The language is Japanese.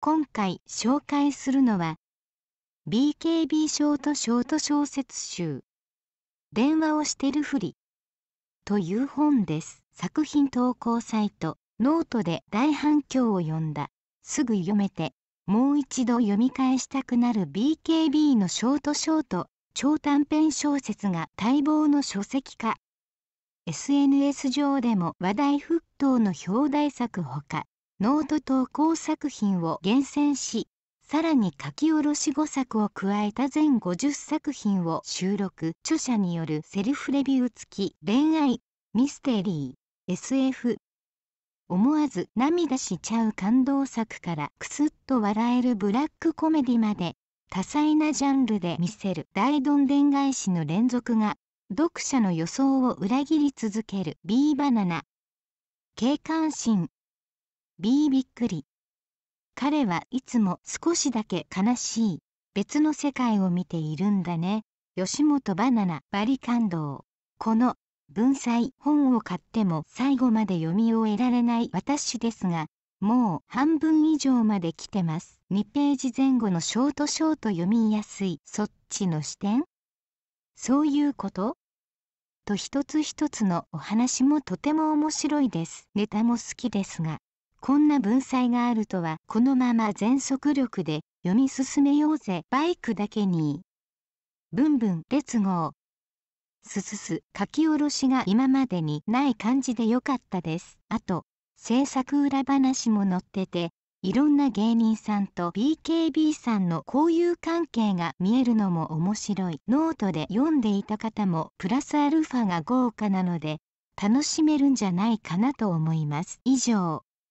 今回紹介するのは BKB ショートショート小説集「電話をしてるふり」という本です作品投稿サイトノートで大反響を呼んだすぐ読めてもう一度読み返したくなる BKB のショートショート超短編小説が待望の書籍化 SNS 上でも話題沸騰の表題作ほかノート投稿作品を厳選しさらに書き下ろし5作を加えた全50作品を収録著者によるセルフレビュー付き恋愛ミステリー SF 思わず涙しちゃう感動作からクスッと笑えるブラックコメディまで多彩なジャンルで見せる大どんでん返しの連続が読者の予想を裏切り続ける B バナナ警官心 B びっくり。彼はいつも少しだけ悲しい。別の世界を見ているんだね。吉本バナナバリ感動。この文才本を買っても最後まで読み終えられない私ですが、もう半分以上まで来てます。2ページ前後のショートショート読みやすい。そっちの視点そういうことと一つ一つのお話もとても面白いです。ネタも好きですが、こんな文才があるとはこのまま全速力で読み進めようぜバイクだけにブンブン列号すすす書き下ろしが今までにない感じでよかったですあと制作裏話も載ってていろんな芸人さんと BKB さんの交友関係が見えるのも面白いノートで読んでいた方もプラスアルファが豪華なので楽しめるんじゃないかなと思います以上